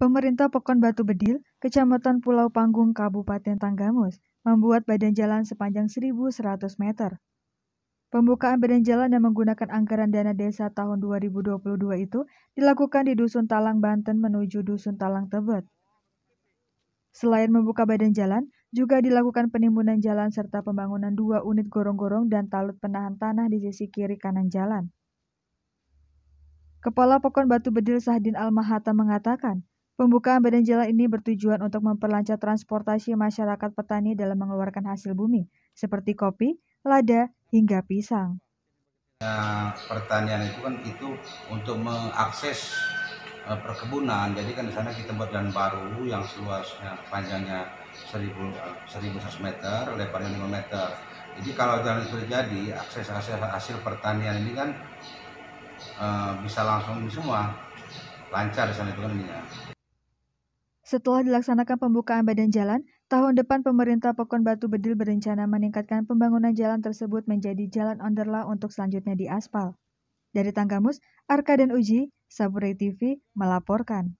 Pemerintah Pekon Batu Bedil, Kecamatan Pulau Panggung, Kabupaten Tanggamus, membuat badan jalan sepanjang 1.100 meter. Pembukaan badan jalan yang menggunakan anggaran dana desa tahun 2022 itu dilakukan di Dusun Talang, Banten menuju Dusun Talang, Tebet. Selain membuka badan jalan, juga dilakukan penimbunan jalan serta pembangunan dua unit gorong-gorong dan talut penahan tanah di sisi kiri kanan jalan. Kepala Pekon Batu Bedil Sahdin Al-Mahata mengatakan, Pembukaan badan jalan ini bertujuan untuk memperlancar transportasi masyarakat petani dalam mengeluarkan hasil bumi, seperti kopi, lada, hingga pisang. Ya, pertanian itu kan itu untuk mengakses eh, perkebunan. Jadi kan di sana kita buat jalan baru yang seluasnya panjangnya 1000 1100 eh, meter, lebarnya 5 meter. Jadi kalau jalan itu terjadi, akses hasil, hasil pertanian ini kan uh, bisa langsung semua lancar di sana itu kan ini ya. Setelah dilaksanakan pembukaan badan jalan, tahun depan pemerintah Pekon Batu Bedil berencana meningkatkan pembangunan jalan tersebut menjadi jalan onderla untuk selanjutnya diaspal. Dari Tanggamus, Arka dan Uji, Saburi TV melaporkan.